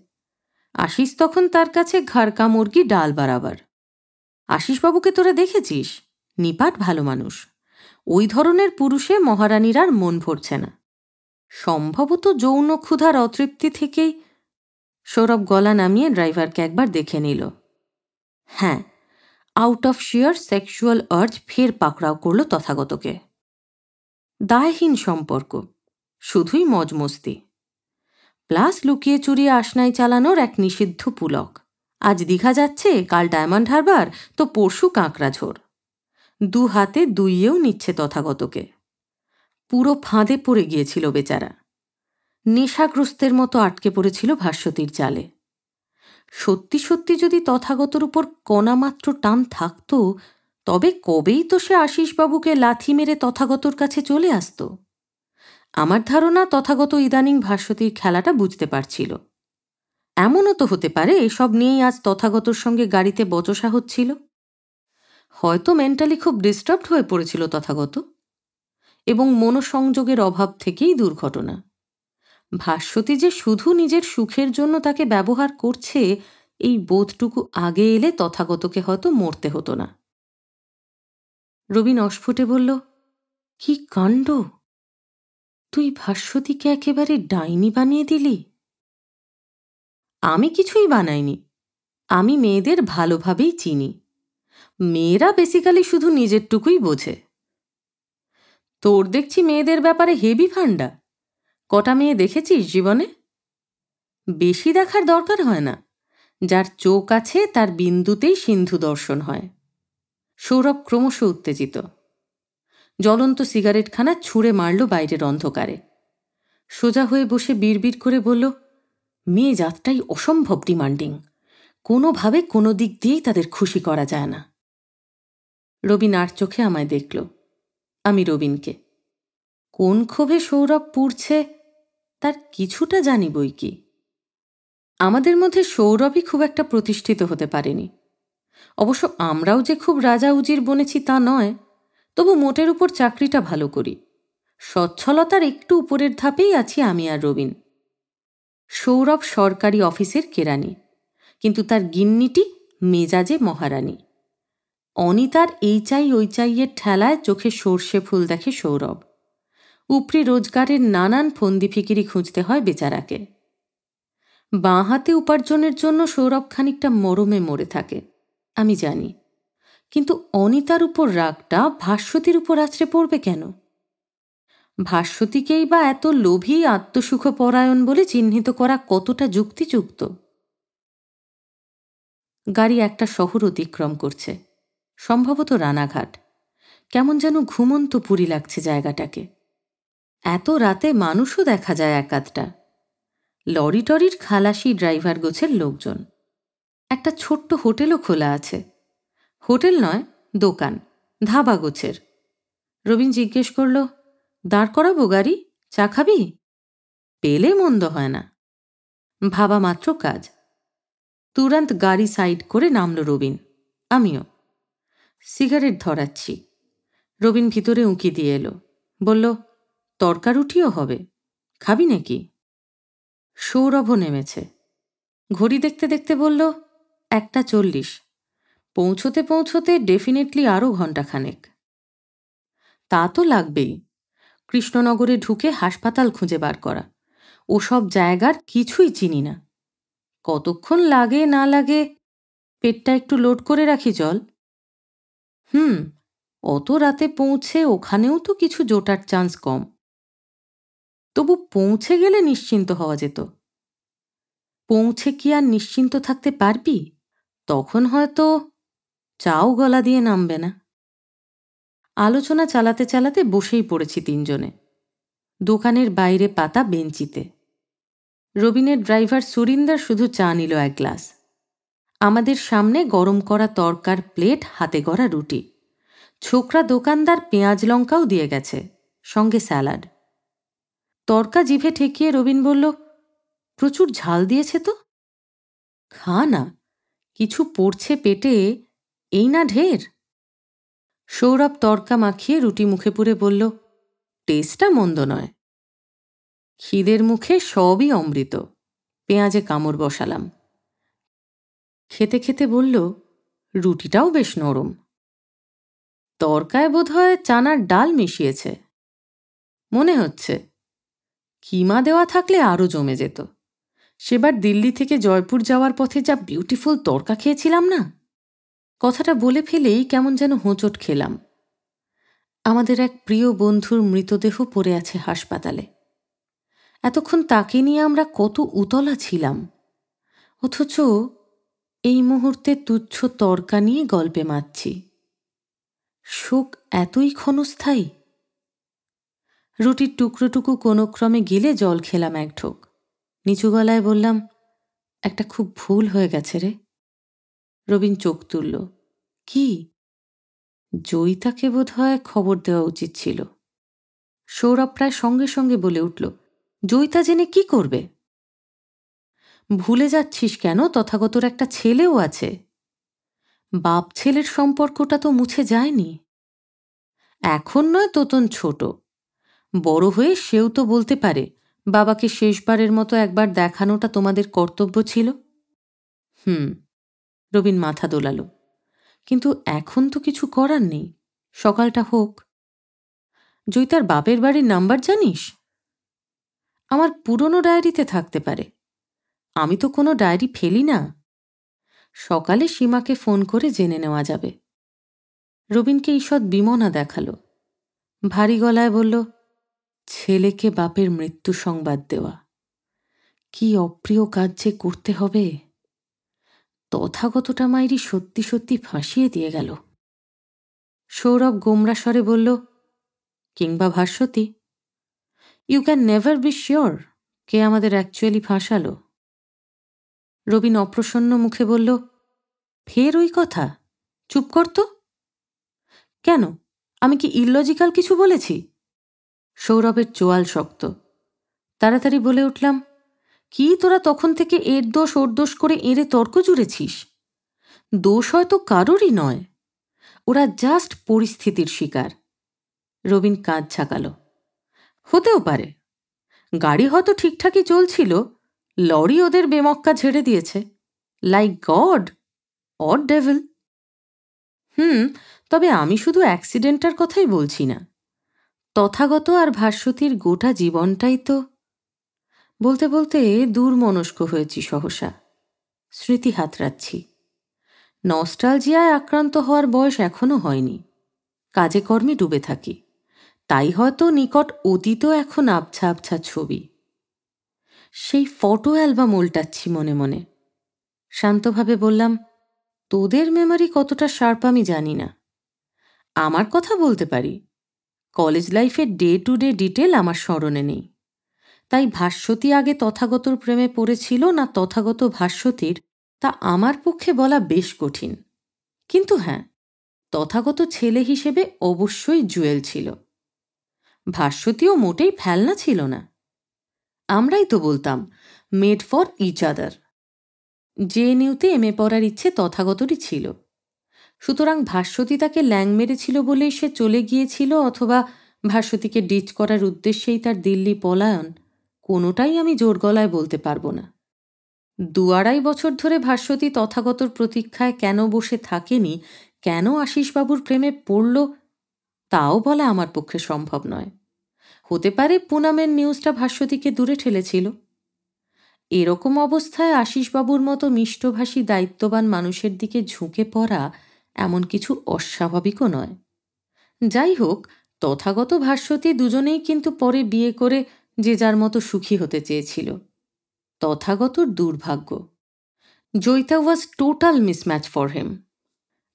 আশিস তখন তার কাছে ঘাড়কা মুরগি ডাল বারাবার আশিসবাবুকে তোরা দেখেছিস নিপাট ভালো মানুষ ওই ধরনের পুরুষে মহারানীর আর মন ভরছে না সম্ভবত যৌন ক্ষুধার অতৃপ্তি থেকেই সৌরভ গলা নামিয়ে ড্রাইভারকে একবার দেখে নিল হ্যাঁ out of sheer sexual urge ফের পাকড়াও করল তথাগতকে দায়হীন সম্পর্ক শুধুই মজমস্তি প্লাস লুকিয়ে চুরিয়ে আসনায় চালানোর এক নিষিদ্ধ পুলক আজ দীঘা যাচ্ছে কাল ডায়মন্ড হারবার তো পরশু কাঁকড়াঝোড় দু হাতে দুইয়েও নিচ্ছে তথাগতকে পুরো ফাঁদে পড়ে গিয়েছিল বেচারা নেশাগ্রস্তের মতো আটকে পড়েছিল ভাস্বতীর জালে সত্যি সত্যি যদি তথাগতর উপর কণামাত্র টান থাকত তবে কবেই তো সে আশিসবাবুকে লাথি মেরে তথাগতর কাছে চলে আসত আমার ধারণা তথাগত ইদানিং ভাস্বতীর খেলাটা বুঝতে পারছিল এমনও তো হতে পারে এসব নিয়েই আজ তথাগতর সঙ্গে গাড়িতে বচসা হচ্ছিল হয়তো মেন্টালি খুব ডিস্টার্বড হয়ে পড়েছিল তথাগত এবং মনোসংযোগের অভাব থেকেই দুর্ঘটনা ভাস্বতী যে শুধু নিজের সুখের জন্য তাকে ব্যবহার করছে এই বোধটুকু আগে এলে তথাগতকে হয়তো মরতে হতো না রবিন অস্ফুটে বলল কি কাণ্ড তুই ভাস্বতীকে একেবারে ডাইনি বানিয়ে দিলি আমি কিছুই বানাইনি আমি মেয়েদের ভালোভাবেই চিনি মেয়েরা বেসিক্যালি শুধু নিজেরটুকুই বোঝে তোর দেখছি মেয়েদের ব্যাপারে হেভি ফান্ডা কটা মেয়ে দেখেছিস জীবনে বেশি দেখার দরকার হয় না যার চোখ আছে তার বিন্দুতেই সিন্ধু দর্শন হয় সৌরভ ক্রমশ উত্তেজিত জ্বলন্ত সিগারেটখানা ছুঁড়ে মারল বাইরের অন্ধকারে সোজা হয়ে বসে বিড়বিড় করে বলল মেয়ে জাতটাই অসম্ভব ডিমান্ডিং কোনোভাবে কোনো দিক দিয়েই তাদের খুশি করা যায় না রবিন আর চোখে আমায় দেখল আমি রবিনকে কোন ক্ষোভে সৌরভ পুড়ছে তার কিছুটা জানি বই কি আমাদের মধ্যে সৌরভই খুব একটা প্রতিষ্ঠিত হতে পারেনি অবশ্য আমরাও যে খুব রাজা উজির বনেছি তা নয় তবু মোটের উপর চাকরিটা ভালো করি সচ্ছলতার একটু উপরের ধাপেই আছি আমি আর রবিন সৌরভ সরকারি অফিসের কেরানি কিন্তু তার গিন্নিটি মেজাজে মহারানী অনিতার এই চাই ওই চাইয়ের ঠেলায় চোখে সর্ষে ফুল দেখে সৌরভ উপরি রোজগারের নানান ফন্দি ফিকিরি খুঁজতে হয় বেচারাকে বাঁ হাতে উপার্জনের জন্য সৌরভ খানিকটা মরমে মরে থাকে আমি জানি কিন্তু অনিতার উপর রাগটা ভাস্বতীর উপর আছড়ে পড়বে কেন ভাস্বতীকেই বা এত লোভী আত্মসুখপরায়ণ বলে চিহ্নিত করা কতটা যুক্তিযুক্ত গাড়ি একটা শহর অতিক্রম করছে সম্ভবত রানাঘাট কেমন যেন ঘুমন্ত পুরি লাগছে জায়গাটাকে এত রাতে মানুষও দেখা যায় একাধটা লরি টরির খালাসি ড্রাইভার গোছের লোকজন একটা ছোট্ট হোটেলও খোলা আছে হোটেল নয় দোকান ধাবা গোছের রবীন জিজ্ঞেস করলো দাঁড় করাবো গাড়ি চা খাবি পেলে মন্দ হয় না ভাবা মাত্র কাজ তুরান্ত গাড়ি সাইড করে নামল রবিন আমিও সিগারেট ধরাচ্ছি রবিন ভিতরে উঁকি দিয়ে এলো বলল তরকার উঠিও হবে খাবি নাকি সৌরভও নেমেছে ঘড়ি দেখতে দেখতে বলল একটা চল্লিশ পৌঁছতে পৌঁছতে ডেফিনেটলি আরও ঘণ্টাখানেক তা তো লাগবেই কৃষ্ণনগরে ঢুকে হাসপাতাল খুঁজে বার করা ওসব জায়গার কিছুই চিনি না কতক্ষণ লাগে না লাগে পেটটা একটু লোড করে রাখি জল হুম অত রাতে পৌঁছে ওখানেও তো কিছু জোটার চান্স কম তবু পৌঁছে গেলে নিশ্চিন্ত হওয়া যেত পৌঁছে কি আর নিশ্চিন্ত থাকতে পারবি তখন হয়তো চাও গলা দিয়ে নামবে না আলোচনা চালাতে চালাতে বসেই পড়েছি তিনজনে দোকানের বাইরে পাতা বেঞ্চিতে রবিনের ড্রাইভার সুরিন্দার শুধু চা নিল এক গ্লাস আমাদের সামনে গরম করা তরকার প্লেট হাতে গড়া রুটি ছোকরা দোকানদার পেঁয়াজ লঙ্কাও দিয়ে গেছে সঙ্গে স্যালাড তরকা জিভে ঠেকিয়ে রবিন বলল প্রচুর ঝাল দিয়েছে তো খা না কিছু পড়ছে পেটে এই না ঢের সৌরভ তর্কা মাখিয়ে রুটি মুখে পুরে বলল টেস্টটা মন্দ নয় খিদের মুখে সবই অমৃত পেঁয়াজে কামড় বসালাম খেতে খেতে বলল রুটিটাও বেশ নরম তরকায় বোধহয় চানার ডাল মিশিয়েছে মনে হচ্ছে কিমা দেওয়া থাকলে আরও জমে যেত সেবার দিল্লি থেকে জয়পুর যাওয়ার পথে যা বিউটিফুল তরকা খেয়েছিলাম না কথাটা বলে ফেলেই কেমন যেন হোঁচট খেলাম আমাদের এক প্রিয় বন্ধুর মৃতদেহ পড়ে আছে হাসপাতালে এতক্ষণ তাকে নিয়ে আমরা কত উতলা ছিলাম অথচ এই মুহূর্তে তুচ্ছ তর্কা নিয়ে গল্পে মারছি শোক এতই ক্ষণস্থায়ী রুটির টুকরোটুকু কোনো ক্রমে গিলে জল খেলাম এক ঢোক নিচু গলায় বললাম একটা খুব ভুল হয়ে গেছে রে রবিন চোখ তুলল কি জয়িতাকে বোধ হয় খবর দেওয়া উচিত ছিল সৌরভ প্রায় সঙ্গে সঙ্গে বলে উঠল জয়িতা জেনে কি করবে ভুলে যাচ্ছিস কেন তথাগতর একটা ছেলেও আছে বাপ ছেলের সম্পর্কটা তো মুছে যায়নি এখন নয় তোতন ছোট বড় হয়ে সেও তো বলতে পারে বাবাকে শেষবারের মতো একবার দেখানোটা তোমাদের কর্তব্য ছিল হুম রবিন মাথা দোলালো কিন্তু এখন তো কিছু করার নেই সকালটা হোক জয়িতার বাপের বাড়ির নাম্বার জানিস আমার পুরনো ডায়েরিতে থাকতে পারে আমি তো কোনো ডায়েরি ফেলি না সকালে সীমাকে ফোন করে জেনে নেওয়া যাবে রবিনকে ঈষৎ বিমনা দেখালো ভারী গলায় বলল ছেলেকে বাপের মৃত্যু সংবাদ দেওয়া কি অপ্রিয় কাজ যে করতে হবে তথাগতটা মাইরি সত্যি সত্যি ফাঁসিয়ে দিয়ে গেল সৌরভ গোমরা স্বরে বলল কিংবা Bhaswati you can never be sure কে আমাদের অ্যাকচুয়ালি ফাঁসালো রবিন অপ্রসন্ন মুখে বলল ফের ওই কথা চুপ করত কেন আমি কি ইললজিক্যাল কিছু বলেছি সৌরভের চোয়াল শক্ত তাড়াতাড়ি বলে উঠলাম কি তোরা তখন থেকে এর দোষ ওর দোষ করে এঁড়ে তর্ক জুড়েছিস দোষ হয়তো কারোরই নয় ওরা জাস্ট পরিস্থিতির শিকার রবিন কাঁদ ছাকাল হতেও পারে গাড়ি হয়তো ঠিকঠাকই চলছিল লরি ওদের বেমক্কা ঝেড়ে দিয়েছে like God or devil hmm তবে আমি শুধু অ্যাক্সিডেন্টটার কথাই বলছি না তথাগত আর ভাস্বতীর গোটা জীবনটাই তো বলতে বলতে দূরমনস্ক হয়েছি সহসা স্মৃতি হাতরাচ্ছি নস্টালজিয়ায় আক্রান্ত হওয়ার বয়স এখনও হয়নি কাজে কর্মে ডুবে থাকি তাই হয়তো নিকট অতীত এখন আবছা আবছা ছবি সেই ফটো অ্যালবাম উল্টাচ্ছি মনে মনে শান্তভাবে বললাম তোদের মেমারি কতটা শার্প আমি জানি না আমার কথা বলতে পারি কলেজ লাইফের ডে টু ডে ডিটেল আমার স্মরণে নেই তাই ভাস্বতী আগে তথাগতর প্রেমে পড়েছিল না তথাগত ভাস্বতীর তা আমার পক্ষে বলা বেশ কঠিন কিন্তু হ্যাঁ তথাগত ছেলে হিসেবে অবশ্যই জুয়েল ছিল ভাস্বতীও মোটেই ফেলনা ছিল না আমরাই তো বলতাম মেড ফর ইচ আদার যে নিউতে এম এ পড়ার ইচ্ছে তথাগতরই ছিল সুতরাং ভাস্বতী তাকে ল্যাং মেরেছিল বলেই সে চলে গিয়েছিল অথবা ভাস্বতীকে ডিচ করার উদ্দেশ্যেই তার দিল্লি পলায়ন কোনোটাই আমি জোর গলায় বলতে পারবো না দু আড়াই বছর ধরে ভাস্বতী তথাগতর প্রতীক্ষায় কেন বসে থাকেনি কেন আশিসবাবুর প্রেমে পড়ল তাও বলা আমার পক্ষে সম্ভব নয় হতে পারে পুনামের নিউজটা ভাস্বতীকে দূরে ঠেলেছিল এরকম অবস্থায় আশিসবাবুর মতো মিষ্টভাষী দায়িত্ববান মানুষের দিকে ঝুঁকে পড়া এমন কিছু অস্বাভাবিকও নয় যাই হোক তথাগত ভাস্বতী দুজনেই কিন্তু পরে বিয়ে করে যে যার মতো সুখী হতে চেয়েছিল তথাগতর দুর্ভাগ্য Jaita was total mismatch for him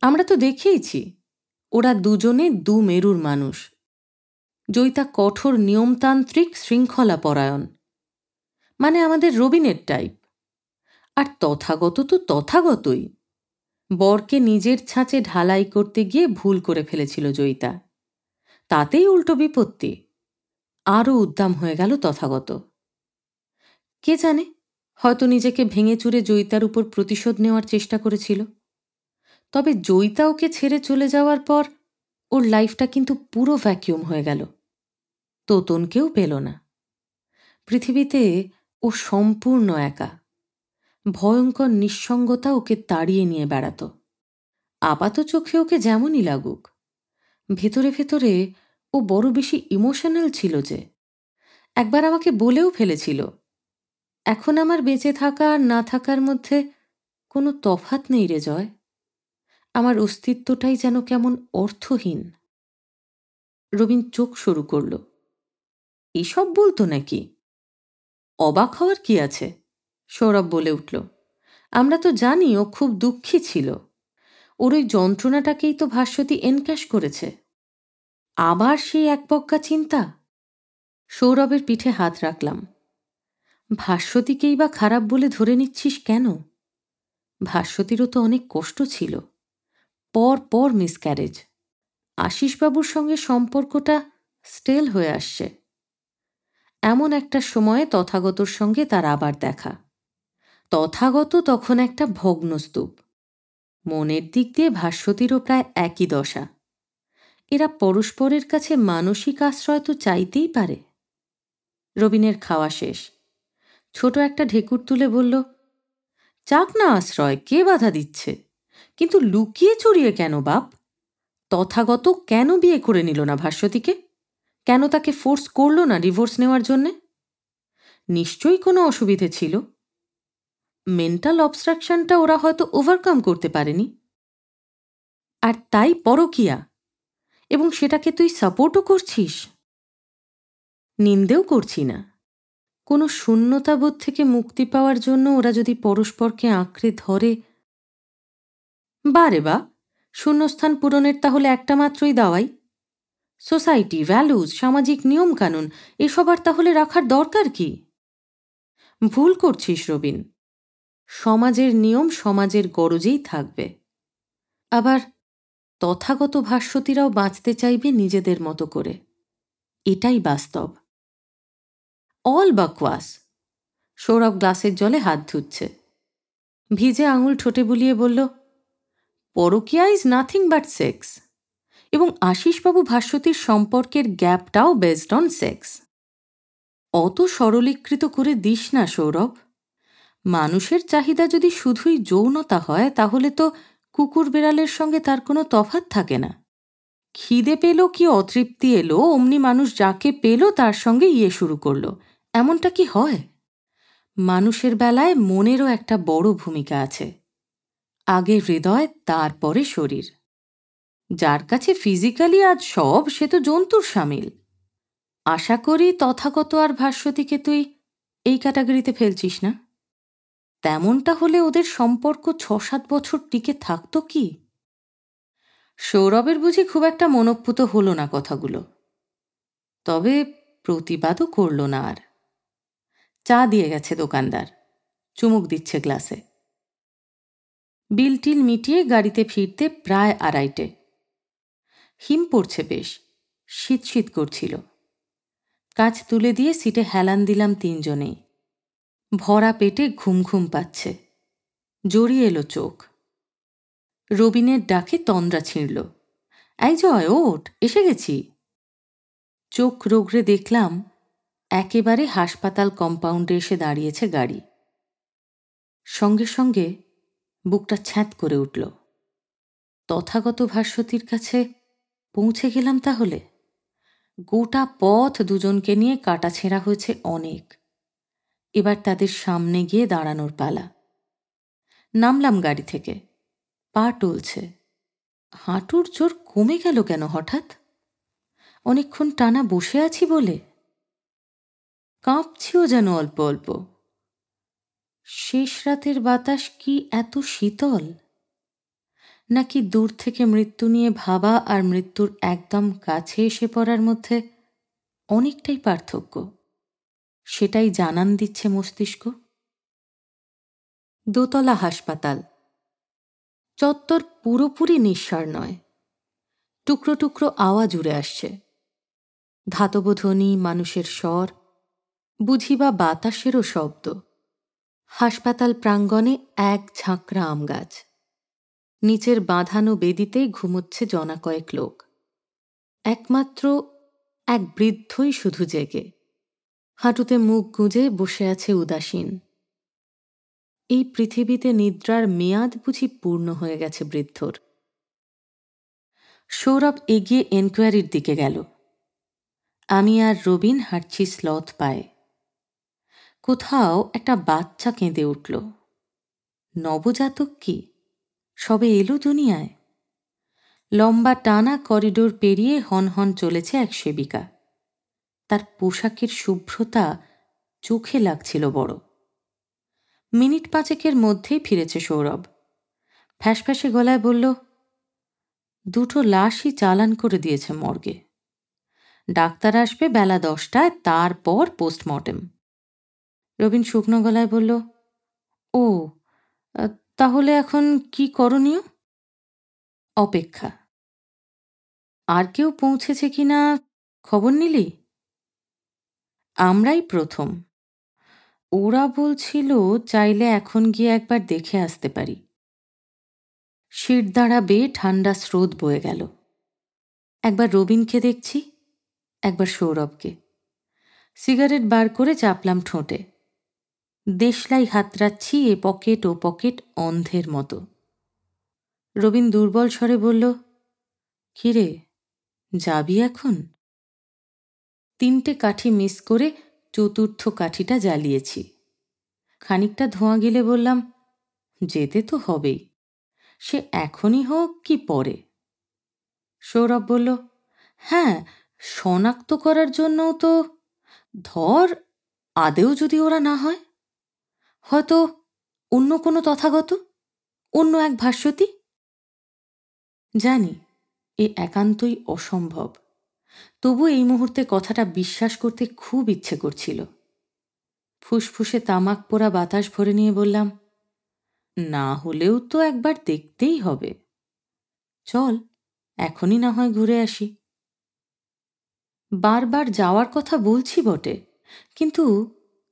আমরা তো দেখিয়েছি ওরা দুজনে দু মেরুর মানুষ জৈতা কঠোর নিয়মতান্ত্রিক শৃঙ্খলা পরায়ণ মানে আমাদের রবিনের টাইপ আর তথাগত তো তথাগতই বরকে নিজের ছাঁচে ঢালাই করতে গিয়ে ভুল করে ফেলেছিল জয়িতা তাতেই উল্টো বিপত্তি আরও উদ্দাম হয়ে গেল তথাগত কে জানে হয়তো নিজেকে ভেঙে চুরে জয়িতার উপর প্রতিশোধ নেওয়ার চেষ্টা করেছিল তবে জয়িতা ওকে ছেড়ে চলে যাওয়ার পর ওর লাইফটা কিন্তু পুরো ভ্যাকিউম হয়ে গেল তোতনকেও পেল না পৃথিবীতে ও সম্পূর্ণ একা ভয়ঙ্কর নিঃসঙ্গতা ওকে তাড়িয়ে নিয়ে বেড়াত আপাত চোখে ওকে যেমনই লাগুক ভেতরে ভেতরে ও বড় বেশি ইমোশনাল ছিল যে একবার আমাকে বলেও ফেলেছিল এখন আমার বেঁচে থাকা আর না থাকার মধ্যে কোনো তফাত নেই রে জয় আমার অস্তিত্বটাই যেন কেমন অর্থহীন রবিন চোখ শুরু করল এসব বলতো নাকি অবাক হওয়ার কি আছে সৌরভ বলে উঠল আমরা তো জানি ও খুব দুঃখী ছিল ওর ওই যন্ত্রণাটাকেই তো ভাস্বতী এনক্যাশ করেছে আবার সেই এক বক্কা চিন্তা সৌরভের পিঠে হাত রাখলাম ভাস্বতীকেই বা খারাপ বলে ধরে নিচ্ছিস কেন ভাস্বতীরও তো অনেক কষ্ট ছিল পর পর মিসক্যারেজ আশিসবাবুর সঙ্গে সম্পর্কটা স্টেল হয়ে আসছে এমন একটা সময়ে তথাগতর সঙ্গে তার আবার দেখা তথাগত তখন একটা ভগ্নস্তূপ মনের দিক দিয়ে ভাস্বতীরও প্রায় একই দশা এরা পরস্পরের কাছে মানসিক আশ্রয় তো চাইতেই পারে রবিনের খাওয়া শেষ ছোট একটা ঢেকুর তুলে বলল চাক না আশ্রয় কে বাধা দিচ্ছে কিন্তু লুকিয়ে চুরিয়ে কেন বাপ তথাগত কেন বিয়ে করে নিল না ভাস্বতীকে কেন তাকে ফোর্স করল না ডিভোর্স নেওয়ার জন্যে নিশ্চয়ই কোনো অসুবিধে ছিল মেন্টাল অবস্ট্রাকশনটা ওরা হয়তো ওভারকাম করতে পারেনি আর তাই পরকিয়া এবং সেটাকে তুই সাপোর্টও করছিস নিন্দেও করছি না কোনো শূন্যতাবোধ থেকে মুক্তি পাওয়ার জন্য ওরা যদি পরস্পরকে আঁকড়ে ধরে বারে বা শূন্যস্থান পূরণের তাহলে একটা মাত্রই দাওয়াই সোসাইটি ভ্যালুজ সামাজিক নিয়মকানুন এসব আর তাহলে রাখার দরকার কি ভুল করছিস রবিন সমাজের নিয়ম সমাজের গরজেই থাকবে আবার তথাগত ভাস্বতীরাও বাঁচতে চাইবে নিজেদের মতো করে এটাই বাস্তব অল বাকওয়াস সৌরভ গ্লাসের জলে হাত ধুচ্ছে ভিজে আঙুল ঠোঁটে বুলিয়ে বলল পরকিয়া ইজ নাথিং বাট সেক্স এবং আশিসবাবু ভাস্বতীর সম্পর্কের গ্যাপটাও বেসড অন সেক্স অত সরলীকৃত করে দিস না সৌরভ মানুষের চাহিদা যদি শুধুই যৌনতা হয় তাহলে তো কুকুর বেড়ালের সঙ্গে তার কোনো তফাত থাকে না খিদে পেল কি অতৃপ্তি এলো অমনি মানুষ যাকে পেল তার সঙ্গে ইয়ে শুরু করলো এমনটা কি হয় মানুষের বেলায় মনেরও একটা বড় ভূমিকা আছে আগে হৃদয় তারপরে শরীর যার কাছে ফিজিক্যালি আজ সব সে তো জন্তুর সামিল আশা করি তথাগত আর ভাস্বতীকে তুই এই ক্যাটাগরিতে ফেলছিস না তেমনটা হলে ওদের সম্পর্ক ছ সাত বছর টিকে থাকতো কি সৌরভের বুঝি খুব একটা মনপ্পুত হলো না কথাগুলো তবে প্রতিবাদও করল না আর চা দিয়ে গেছে দোকানদার চুমুক দিচ্ছে গ্লাসে বিলটিল মিটিয়ে গাড়িতে ফিরতে প্রায় আড়াইটে হিম পড়ছে বেশ শীত শীত করছিল কাজ তুলে দিয়ে সিটে হেলান দিলাম তিনজনেই ভরা পেটে ঘুম ঘুম পাচ্ছে জড়িয়ে এলো চোখ রবিনের ডাকে তন্দ্রা ছিঁড়ল এই জয় ওঠ এসে গেছি চোখ রোগড়ে দেখলাম একেবারে হাসপাতাল কম্পাউন্ডে এসে দাঁড়িয়েছে গাড়ি সঙ্গে সঙ্গে বুকটা ছ্যাঁত করে উঠল তথাগত ভাস্বতীর কাছে পৌঁছে গেলাম তাহলে গোটা পথ দুজনকে নিয়ে কাটাছেঁড়া হয়েছে অনেক এবার তাদের সামনে গিয়ে দাঁড়ানোর পালা নামলাম গাড়ি থেকে পা টলছে হাঁটুর জোর কমে গেল কেন হঠাৎ অনেকক্ষণ টানা বসে আছি বলে কাঁপছিও যেন অল্প অল্প শেষ রাতের বাতাস কি এত শীতল নাকি দূর থেকে মৃত্যু নিয়ে ভাবা আর মৃত্যুর একদম কাছে এসে পড়ার মধ্যে অনেকটাই পার্থক্য সেটাই জানান দিচ্ছে মস্তিষ্ক দোতলা হাসপাতাল চত্বর পুরোপুরি নিঃসার নয় টুকরো টুকরো আওয়াজ উড়ে আসছে ধাতব ধ্বনি মানুষের স্বর বুঝি বা বাতাসেরও শব্দ হাসপাতাল প্রাঙ্গণে এক ঝাঁকড়া আম গাছ নিচের বাঁধানো বেদিতেই ঘুমোচ্ছে জনা কয়েক লোক একমাত্র এক বৃদ্ধই শুধু জেগে হাঁটুতে মুখ গুঁজে বসে আছে উদাসীন এই পৃথিবীতে নিদ্রার মেয়াদ বুঝি পূর্ণ হয়ে গেছে বৃদ্ধর সৌরভ এগিয়ে এনকোয়ারির দিকে গেল আমি আর রবিন হাঁটছি স্লথ পায়ে কোথাও একটা বাচ্চা কেঁদে উঠল নবজাতক কি সবে এলো দুনিয়ায় লম্বা টানা করিডোর পেরিয়ে হনহন চলেছে এক সেবিকা তার পোশাকের শুভ্রতা চোখে লাগছিল বড় মিনিট পাঁচেকের মধ্যেই ফিরেছে সৌরভ ফ্যাসফ্যাসে গলায় বলল দুটো লাশই চালান করে দিয়েছে মর্গে ডাক্তার আসবে বেলা দশটায় তারপর পোস্টমর্টেম রবীন শুকনো গলায় বলল ও তাহলে এখন কি করণীয় অপেক্ষা আর কেউ পৌঁছেছে কিনা খবর নিলি আমরাই প্রথম ওরা বলছিল চাইলে এখন গিয়ে একবার দেখে আসতে পারি শির দাঁড়াবে ঠান্ডা স্রোত বয়ে গেল একবার রবিনকে দেখছি একবার সৌরভকে সিগারেট বার করে চাপলাম ঠোঁটে দেশলাই হাতরাচ্ছি এ পকেট ও পকেট অন্ধের মতো রবিন দুর্বল স্বরে বলল কিরে যাবি এখন তিনটে কাঠি মিস করে চতুর্থ কাঠিটা জ্বালিয়েছি খানিকটা ধোঁয়া গেলে বললাম যেতে তো হবেই সে এখনই হোক কি পরে সৌরভ বলল হ্যাঁ শনাক্ত করার জন্যও তো ধর আদেও যদি ওরা না হয় হয়তো অন্য কোনো তথাগত অন্য এক ভাষ্যতি জানি এ একান্তই অসম্ভব তবু এই মুহূর্তে কথাটা বিশ্বাস করতে খুব ইচ্ছে করছিল ফুসফুসে তামাক পোড়া বাতাস ভরে নিয়ে বললাম না হলেও তো একবার দেখতেই হবে চল এখনই না হয় ঘুরে আসি বারবার যাওয়ার কথা বলছি বটে কিন্তু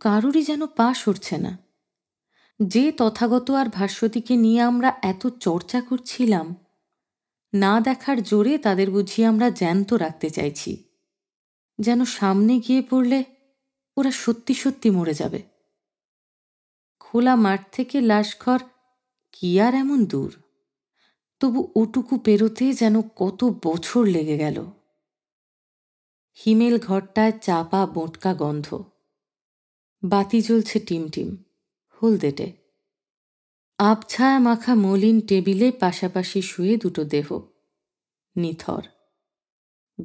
কারুরই যেন পা সরছে না যে তথাগত আর ভাস্বতীকে নিয়ে আমরা এত চর্চা করছিলাম না দেখার জোরে তাদের বুঝি আমরা জ্যান্ত রাখতে চাইছি যেন সামনে গিয়ে পড়লে ওরা সত্যি সত্যি মরে যাবে খোলা মাঠ থেকে লাশঘর কি আর এমন দূর তবু ওটুকু পেরোতে যেন কত বছর লেগে গেল হিমেল ঘরটায় চাপা বোটকা গন্ধ বাতি জ্বলছে টিম টিম হলদেটে আবছায়া মাখা মলিন টেবিলে পাশাপাশি শুয়ে দুটো দেহ নিথর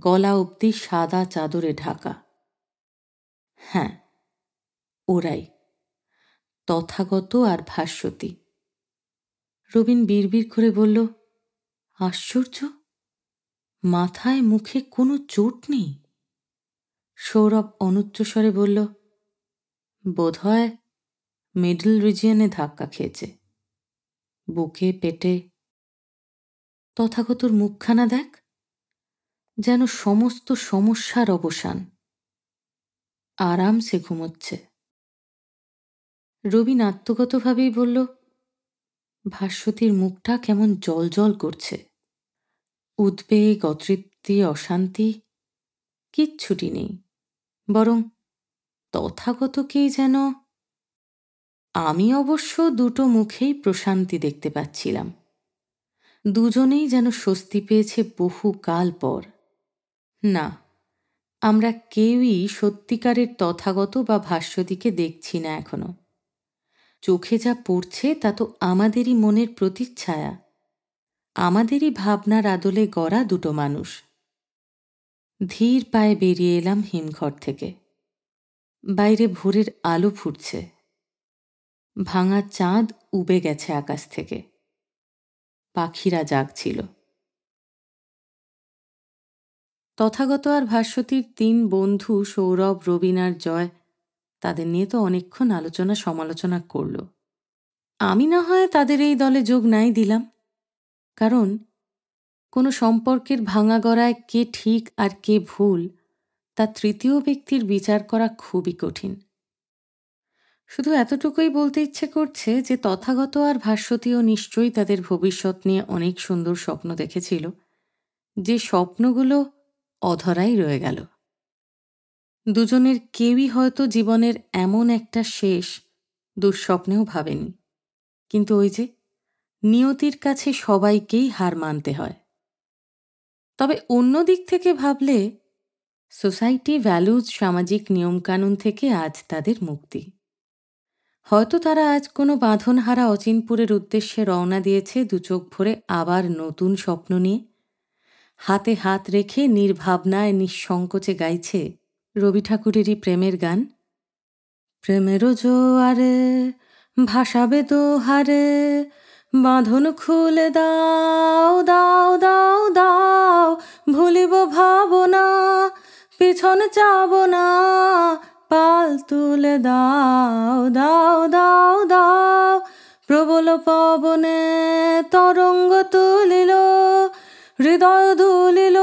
গলা অবধি সাদা চাদরে ঢাকা হ্যাঁ ওরাই তথাগত আর ভাস্বতী রবিন বিড়বিড় করে বলল আশ্চর্য মাথায় মুখে কোনো চোট নেই সৌরভ অনুচ্চস্বরে বলল বোধহয় মিডল রিজিয়নে ধাক্কা খেয়েছে বুকে পেটে তথাগতর মুখখানা দেখ যেন সমস্ত সমস্যার অবসান আরামসে ঘুমোচ্ছে রবি নাত্যগতভাবেই বলল ভাস্বতীর মুখটা কেমন জল জল করছে উদ্বেগ অতৃপ্তি অশান্তি কিচ্ছুটি নেই বরং তথাগতকেই যেন আমি অবশ্য দুটো মুখেই প্রশান্তি দেখতে পাচ্ছিলাম দুজনেই যেন স্বস্তি পেয়েছে বহু কাল পর না আমরা কেউই সত্যিকারের তথাগত বা ভাষ্যদিকে দেখছি না এখনো চোখে যা পড়ছে তা তো আমাদেরই মনের প্রতিচ্ছায়া আমাদেরই ভাবনার আদলে গড়া দুটো মানুষ ধীর পায়ে বেরিয়ে এলাম হিমঘর থেকে বাইরে ভোরের আলো ফুটছে ভাঙা চাঁদ উবে গেছে আকাশ থেকে পাখিরা জাগছিল তথাগত আর ভাস্বতীর তিন বন্ধু সৌরভ রবিনার জয় তাদের নিয়ে তো অনেকক্ষণ আলোচনা সমালোচনা করল আমি না হয় তাদের এই দলে যোগ নাই দিলাম কারণ কোনো সম্পর্কের ভাঙা গড়ায় কে ঠিক আর কে ভুল তা তৃতীয় ব্যক্তির বিচার করা খুবই কঠিন শুধু এতটুকুই বলতে ইচ্ছে করছে যে তথাগত আর ভাষ্যতীয় নিশ্চয়ই তাদের ভবিষ্যৎ নিয়ে অনেক সুন্দর স্বপ্ন দেখেছিল যে স্বপ্নগুলো অধরাই রয়ে গেল দুজনের কেউই হয়তো জীবনের এমন একটা শেষ দুঃস্বপ্নেও ভাবেনি কিন্তু ওই যে নিয়তির কাছে সবাইকেই হার মানতে হয় তবে অন্য দিক থেকে ভাবলে সোসাইটি ভ্যালুজ সামাজিক নিয়মকানুন থেকে আজ তাদের মুক্তি হয়তো তারা আজ কোনো বাঁধনহারা অচিনপুরের উদ্দেশ্যে রওনা দিয়েছে দুচোখ ভরে আবার নতুন স্বপ্ন নিয়ে হাতে হাত রেখে নির্ভাবনায় নিঃসংকোচে গাইছে রবি ঠাকুরেরই প্রেমের গান প্রেমেরও আরে ভাসাবে তো হারে বাঁধন খুলে দাও দাও দাও দাও ভুলিব ভাবনা পিছন চাব না কপাল তুলে দাও দাও দাও দাও প্রবল পবনে তরঙ্গ তুলিল হৃদয় দুলিল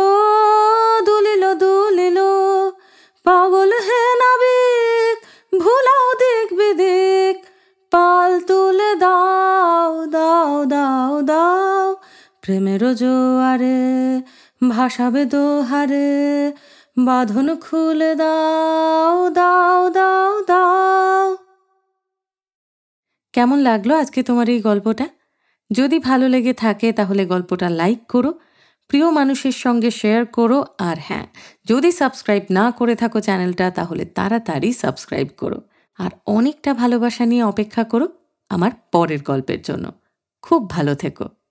দুলিল দুলিল পাগল হে নাবিক ভুলাও দিক বিদিক পাল তুলে দাও দাও দাও দাও প্রেমের জোয়ারে ভাসাবে দোহারে বাঁধন খুল দাও দাও দাও দাও কেমন লাগলো আজকে তোমার এই গল্পটা যদি ভালো লেগে থাকে তাহলে গল্পটা লাইক করো প্রিয় মানুষের সঙ্গে শেয়ার করো আর হ্যাঁ যদি সাবস্ক্রাইব না করে থাকো চ্যানেলটা তাহলে তাড়াতাড়ি সাবস্ক্রাইব করো আর অনেকটা ভালোবাসা নিয়ে অপেক্ষা করো আমার পরের গল্পের জন্য খুব ভালো থেকো